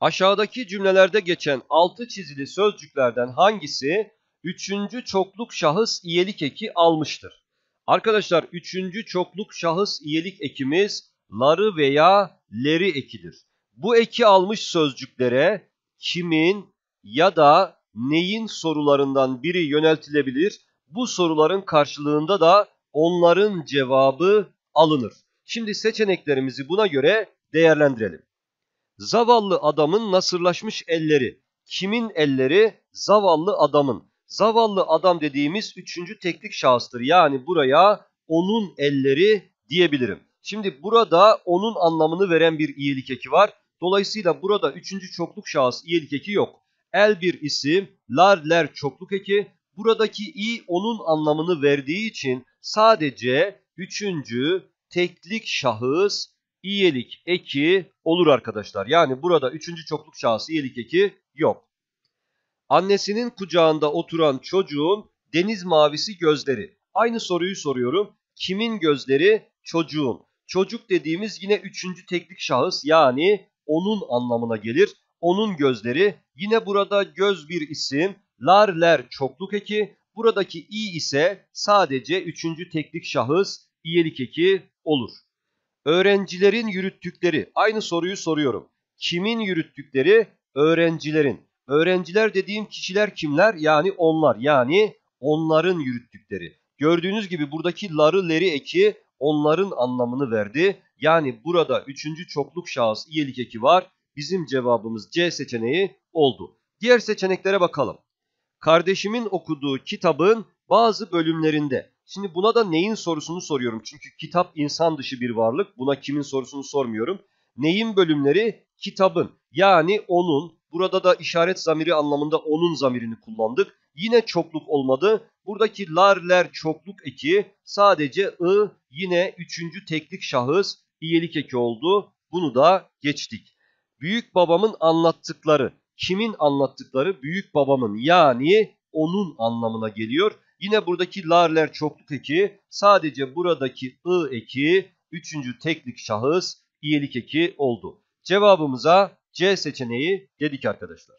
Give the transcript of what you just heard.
Aşağıdaki cümlelerde geçen altı çizili sözcüklerden hangisi üçüncü çokluk şahıs iyelik eki almıştır? Arkadaşlar üçüncü çokluk şahıs iyelik ekimiz ları veya leri ekidir. Bu eki almış sözcüklere kimin ya da neyin sorularından biri yöneltilebilir. Bu soruların karşılığında da onların cevabı alınır. Şimdi seçeneklerimizi buna göre değerlendirelim. Zavallı adamın nasırlaşmış elleri. Kimin elleri? Zavallı adamın. Zavallı adam dediğimiz üçüncü teknik şahıstır. Yani buraya onun elleri diyebilirim. Şimdi burada onun anlamını veren bir iyilik eki var. Dolayısıyla burada üçüncü çokluk şahıs iyilik eki yok. El bir isim, lar ler çokluk eki. Buradaki i onun anlamını verdiği için sadece üçüncü teklik şahıs iyelik eki olur arkadaşlar. Yani burada üçüncü çokluk şahıs iyelik eki yok. Annesinin kucağında oturan çocuğun deniz mavisi gözleri. Aynı soruyu soruyorum. Kimin gözleri? Çocuğun. Çocuk dediğimiz yine üçüncü teklik şahıs yani onun anlamına gelir. Onun gözleri yine burada göz bir isim. Larler çokluk eki. Buradaki i ise sadece üçüncü teklik şahıs iyelik eki olur. Öğrencilerin yürüttükleri. Aynı soruyu soruyorum. Kimin yürüttükleri? Öğrencilerin. Öğrenciler dediğim kişiler kimler? Yani onlar. Yani onların yürüttükleri. Gördüğünüz gibi buradaki ları leri eki onların anlamını verdi. Yani burada üçüncü çokluk şahıs iyelik eki var. Bizim cevabımız C seçeneği oldu. Diğer seçeneklere bakalım. Kardeşimin okuduğu kitabın bazı bölümlerinde şimdi buna da neyin sorusunu soruyorum. Çünkü kitap insan dışı bir varlık. Buna kimin sorusunu sormuyorum. Neyin bölümleri? Kitabın. Yani onun. Burada da işaret zamiri anlamında onun zamirini kullandık. Yine çokluk olmadı. Buradaki larler çokluk eki sadece ı yine üçüncü teklik şahıs iyelik eki oldu. Bunu da geçtik. Büyük babamın anlattıkları. Kimin anlattıkları? Büyük babamın yani onun anlamına geliyor. Yine buradaki larler çokluk eki sadece buradaki ı eki üçüncü teklik şahıs iyelik eki oldu. Cevabımıza C seçeneği dedik arkadaşlar.